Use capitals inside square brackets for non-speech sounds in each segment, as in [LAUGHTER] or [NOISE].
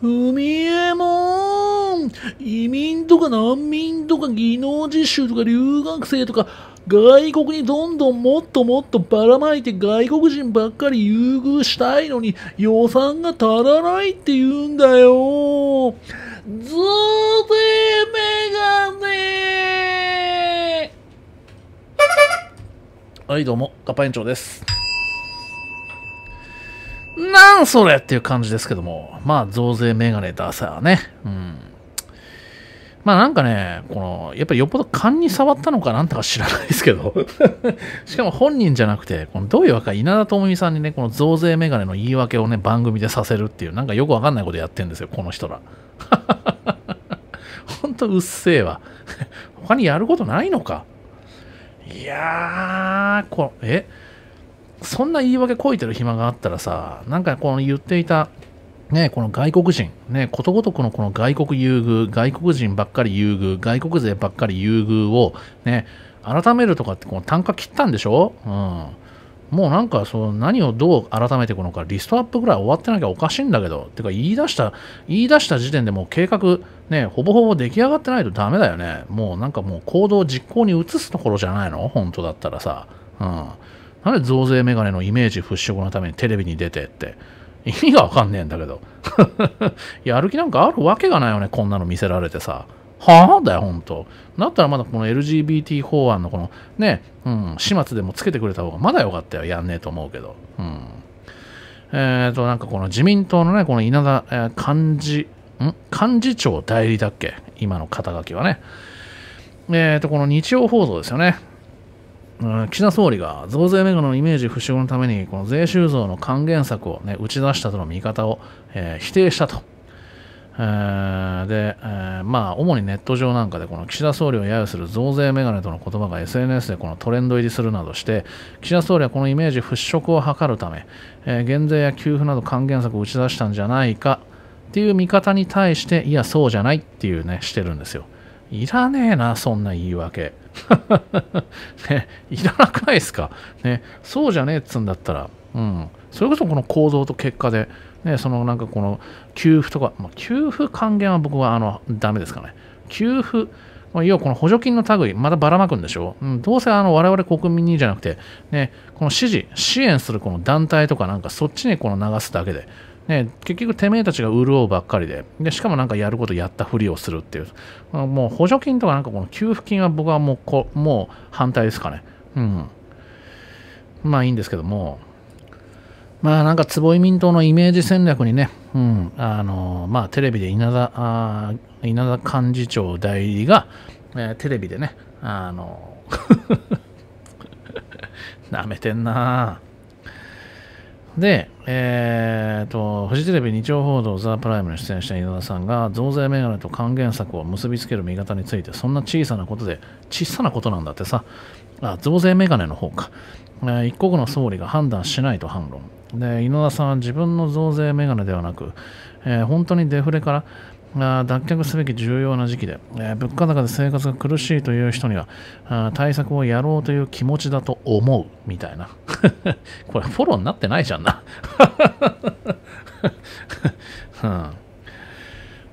ふみえもん移民とか難民とか技能実習とか留学生とか外国にどんどんもっともっとばらまいて外国人ばっかり優遇したいのに予算が足らないって言うんだよずーテメガネはいどうも、カッパ園長です。なんそれっていう感じですけども、まあ増税メガネダサーね。うん。まあなんかね、この、やっぱりよっぽど勘に触ったのかなんとか知らないですけど、[LAUGHS] しかも本人じゃなくて、このどういうわけか稲田朋美さんにね、この増税メガネの言い訳をね、番組でさせるっていう、なんかよくわかんないことやってんですよ、この人ら。ほんとうっせえわ。[LAUGHS] 他にやることないのか。いやー、こえそんな言い訳こいてる暇があったらさ、なんかこの言っていた、ね、この外国人、ね、ことごとくのこの外国優遇、外国人ばっかり優遇、外国勢ばっかり優遇を、ね、改めるとかってこの単価切ったんでしょうん。もうなんかその何をどう改めていくのか、リストアップぐらい終わってなきゃおかしいんだけど、てか言い出した、言い出した時点でもう計画、ね、ほぼほぼ出来上がってないとダメだよね。もうなんかもう行動実行に移すところじゃないの本当だったらさ。うん。なんで増税メガネのイメージ払拭のためにテレビに出てって。意味がわかんねえんだけど。[LAUGHS] やる気なんかあるわけがないよね、こんなの見せられてさ。はあだよ、ほんと。だったらまだこの LGBT 法案のこのね、うん、始末でもつけてくれた方がまだよかったよ。やんねえと思うけど。うん。えっ、ー、と、なんかこの自民党のね、この稲田、えー、幹事、ん幹事長代理だっけ今の肩書きはね。えっ、ー、と、この日曜報道ですよね。岸田総理が増税メガネのイメージ払拭のためにこの税収増の還元策を、ね、打ち出したとの見方を、えー、否定したと。えー、で、えー、まあ、主にネット上なんかで、この岸田総理を揶揄する増税メガネとの言葉が SNS でこのトレンド入りするなどして、岸田総理はこのイメージ払拭を図るため、えー、減税や給付など還元策を打ち出したんじゃないかっていう見方に対して、いや、そうじゃないっていうね、してるんですよ。いらねえな、そんな言い訳。[LAUGHS] ね、いらなくないですか。ね、そうじゃねえっつんだったら、うん。それこそこの構造と結果で、ね、そのなんかこの給付とか、まあ、給付還元は僕はあのダメですかね。給付、まあ、要はこの補助金の類、またばらまくんでしょ、うん、どうせあの我々国民にじゃなくて、ね、この支持、支援するこの団体とかなんかそっちにこの流すだけで、ね、結局てめえたちが潤うばっかりででしかもなんかやることやったふりをするっていうもう補助金とかなんかこの給付金は僕はもうこもう反対ですかねうんまあいいんですけどもまあなんか坪井民党のイメージ戦略にね、うん、あのまあテレビで稲田あ稲田幹事長代理が、えー、テレビでねあのな [LAUGHS] めてんなで、えーと、フジテレビ日曜報道ザ・プライムに出演した稲田さんが増税メガネと還元策を結びつける見方についてそんな小さなことで小さなことなんだってさあ増税メガネの方か、えー、一国の総理が判断しないと反論で稲田さんは自分の増税メガネではなく、えー、本当にデフレからあ脱却すべき重要な時期で、えー、物価高で生活が苦しいという人にはあ対策をやろうという気持ちだと思うみたいな [LAUGHS] これフォローになってないじゃんな、[LAUGHS] うん、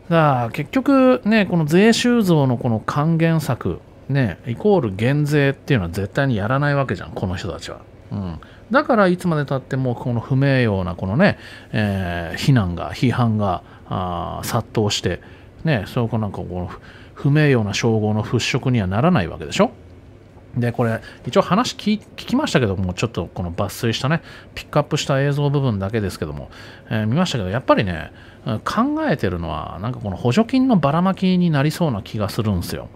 だ結局ねこの税収増のこの還元策ねイコール減税っていうのは絶対にやらないわけじゃんこの人たちは、うん、だからいつまでたってもこの不名誉なこのね、えー、非難が批判があ殺到して、ね、そうかなんかこの不名誉な称号の払拭にはならないわけでしょでこれ一応話聞きましたけどもちょっとこの抜粋したねピックアップした映像部分だけですけども、えー、見ましたけどやっぱりね考えてるのはなんかこの補助金のばらまきになりそうな気がするんですよ。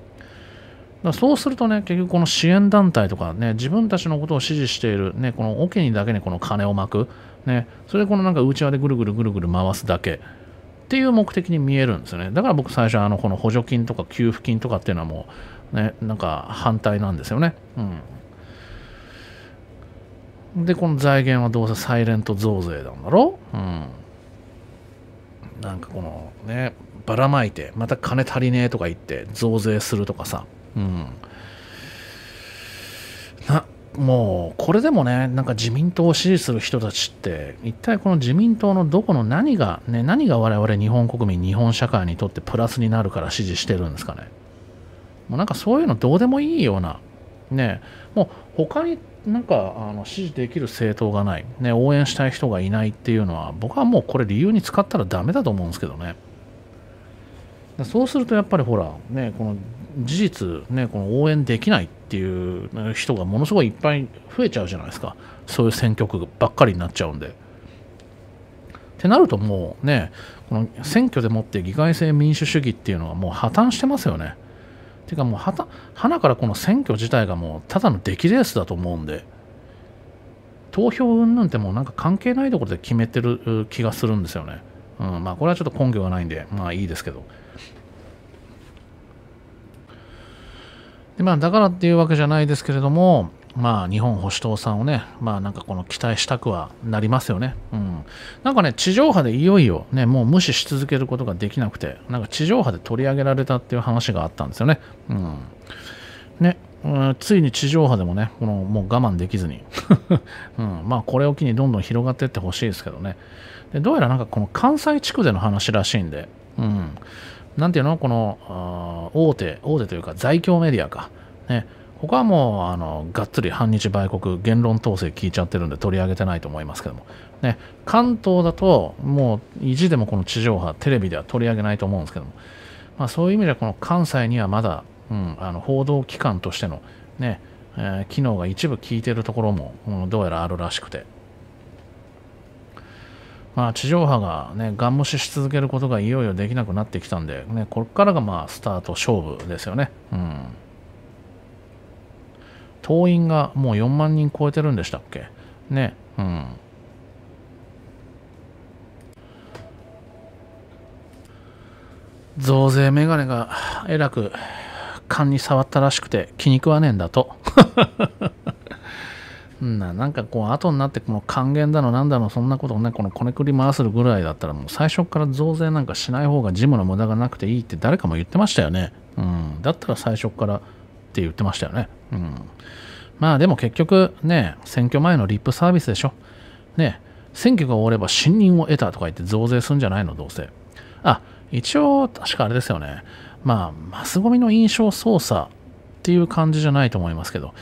だそうするとね、結局この支援団体とかね、自分たちのことを支持している、ね、この桶にだけにこの金をまく、ね、それでこのなんか内輪でぐるぐるぐるぐる回すだけっていう目的に見えるんですよね。だから僕最初あのこの補助金とか給付金とかっていうのはもう、ね、なんか反対なんですよね。うん。で、この財源はどうせサイレント増税なんだろう、うん、なんかこのね、ばらまいて、また金足りねえとか言って増税するとかさ。うんなもうこれでもねなんか自民党を支持する人たちって一体この自民党のどこの何が、ね、何が我々日本国民日本社会にとってプラスになるから支持してるんですかねもうなんかそういうのどうでもいいようなねもう他になんかあの支持できる政党がない、ね、応援したい人がいないっていうのは僕はもうこれ理由に使ったらダメだと思うんですけどね。そうするとやっぱりほら、ね、この事実、ね、この応援できないっていう人がものすごいいっぱい増えちゃうじゃないですかそういう選挙区ばっかりになっちゃうんで。ってなるともうねこの選挙でもって議会制民主主義っていうのはもう破綻してますよね。ていうかもうはた花からこの選挙自体がもうただの出来レースだと思うんで投票云々ってもうなんか関係ないところで決めてる気がするんですよね。うん、まあこれはちょっと根拠がないんで、まあいいですけど。でまあ、だからっていうわけじゃないですけれども、まあ、日本保守党さんをね、まあ、なんかこの期待したくはなりますよね。うん、なんかね、地上波でいよいよ、ね、もう無視し続けることができなくて、なんか地上波で取り上げられたっていう話があったんですよね。うんねうん、ついに地上波でもね、このもう我慢できずに、[LAUGHS] うんまあ、これを機にどんどん広がっていってほしいですけどね。でどうやらなんかこの関西地区での話らしいんで、うん、なんていうのこの大手、大手というか在京メディアか。ね、ここはもう、あの、がっつり反日売国、言論統制聞いちゃってるんで取り上げてないと思いますけども。ね、関東だと、もう意地でもこの地上波、テレビでは取り上げないと思うんですけども。まあそういう意味ではこの関西にはまだ、うん、あの報道機関としてのね、え機能が一部効いてるところも、どうやらあるらしくて。まあ、地上波がね、ガン無視し続けることがいよいよできなくなってきたんで、ね、こっからがまあ、スタート勝負ですよね。うん。党員がもう4万人超えてるんでしたっけね。うん。増税メガネがえらく勘に触ったらしくて気に食わねえんだとななんかこう後になってこの還元だのなんだのそんなことをねこのこねくり回すぐらいだったらもう最初から増税なんかしない方が事務の無駄がなくていいって誰かも言ってましたよね、うん、だったら最初からって言ってましたよね、うん、まあでも結局ね選挙前のリップサービスでしょね選挙が終われば信任を得たとか言って増税するんじゃないのどうせあ一応確かあれですよねまあマスゴミの印象操作っていう感じじゃないと思いますけど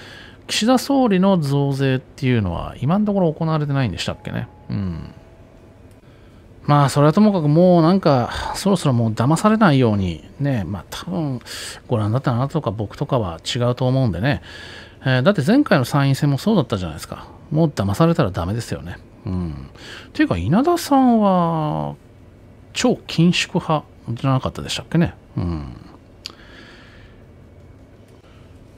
岸田総理の増税っていうのは今のところ行われてないんでしたっけね。うん。まあ、それはともかくもうなんか、そろそろもう騙されないように、ね、まあ多分、ご覧だったあなたとか僕とかは違うと思うんでね、えー、だって前回の参院選もそうだったじゃないですか。もう騙されたらダメですよね。うん。ていうか、稲田さんは、超緊縮派じゃなかったでしたっけね。うん。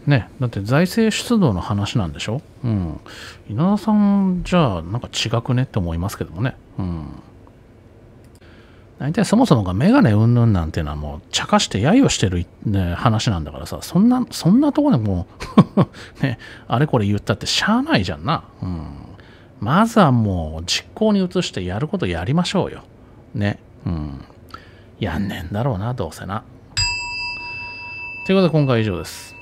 ね、だって財政出動の話なんでしょ、うん、稲田さんじゃあなんか違くねって思いますけどもね、うん、大体そもそもがメガネうんぬんなんていうのはもう茶化して揶揄してる、ね、話なんだからさそんなそんなとこでもう [LAUGHS] ね、あれこれ言ったってしゃあないじゃんな、うん、まずはもう実行に移してやることやりましょうよね、うん、やんねんだろうなどうせなということで今回以上です